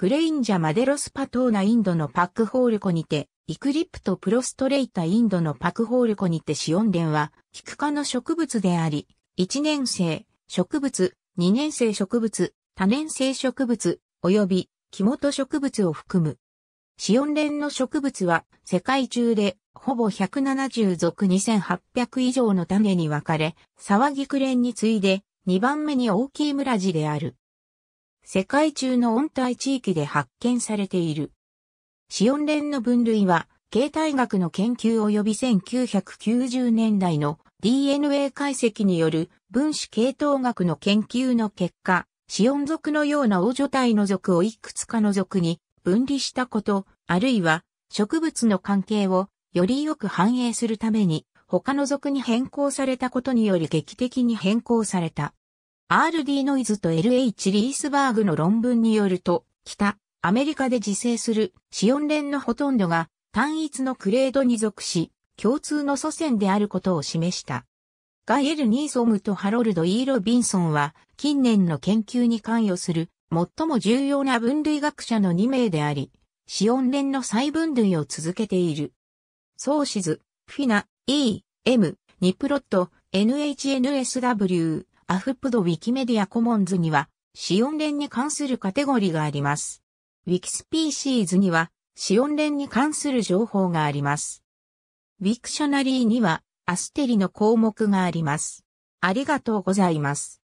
クレインジャ・マデロス・パトーナインドのパックホールコにて、イクリプト・プロストレイタインドのパクホールコにてシオンレンは、キク科の植物であり、1年生植物、2年生植物、多年生植物、及び木本植物を含む。シオンレンの植物は、世界中で、ほぼ170属2800以上の種に分かれ、沢菊ンに次いで、2番目に大きい村地である。世界中の温帯地域で発見されている。シオン蓮の分類は、形態学の研究及び1990年代の DNA 解析による分子系統学の研究の結果、シオン族のような王女体の族をいくつかの族に分離したこと、あるいは植物の関係をよりよく反映するために他の族に変更されたことにより劇的に変更された。RD ノイズと LH リースバーグの論文によると、北、アメリカで自生するシオン連のほとんどが単一のクレードに属し、共通の祖先であることを示した。ガイエル・ニーソムとハロルド・イー・ロビンソンは、近年の研究に関与する最も重要な分類学者の2名であり、シオン連の再分類を続けている。ソーシズ、フィナ、E、M、ニプロット、NHNSW、アフプドウィキメディアコモンズには、シオン連に関するカテゴリがあります。ウィキスピーシーズには、シオン連に関する情報があります。ウィクショナリーには、アステリの項目があります。ありがとうございます。